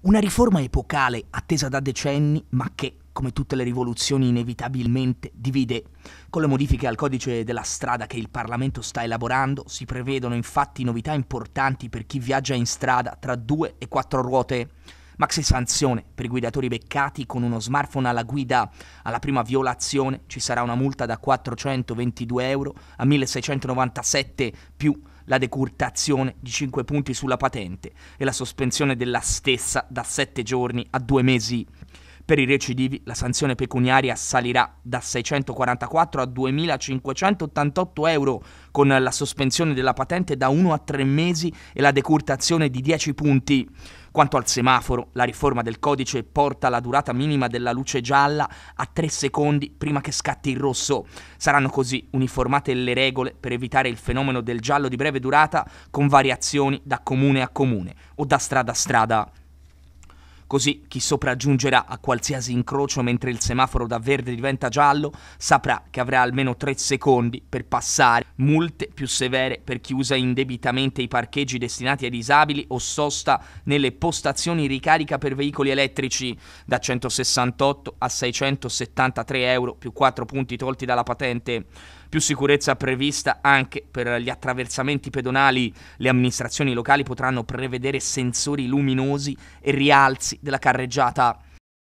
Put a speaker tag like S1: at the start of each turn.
S1: Una riforma epocale attesa da decenni, ma che, come tutte le rivoluzioni, inevitabilmente divide. Con le modifiche al codice della strada che il Parlamento sta elaborando, si prevedono infatti novità importanti per chi viaggia in strada tra due e quattro ruote. Maxi sanzione per i guidatori beccati con uno smartphone alla guida. Alla prima violazione ci sarà una multa da 422 euro a 1697 più la decurtazione di 5 punti sulla patente e la sospensione della stessa da 7 giorni a 2 mesi per i recidivi la sanzione pecuniaria salirà da 644 a 2.588 euro, con la sospensione della patente da 1 a 3 mesi e la decurtazione di 10 punti. Quanto al semaforo, la riforma del codice porta la durata minima della luce gialla a 3 secondi prima che scatti il rosso. Saranno così uniformate le regole per evitare il fenomeno del giallo di breve durata con variazioni da comune a comune o da strada a strada. Così chi sopraggiungerà a qualsiasi incrocio mentre il semaforo da verde diventa giallo saprà che avrà almeno 3 secondi per passare, multe più severe per chi usa indebitamente i parcheggi destinati ai disabili o sosta nelle postazioni ricarica per veicoli elettrici da 168 a 673 euro più 4 punti tolti dalla patente. Più sicurezza prevista anche per gli attraversamenti pedonali. Le amministrazioni locali potranno prevedere sensori luminosi e rialzi della carreggiata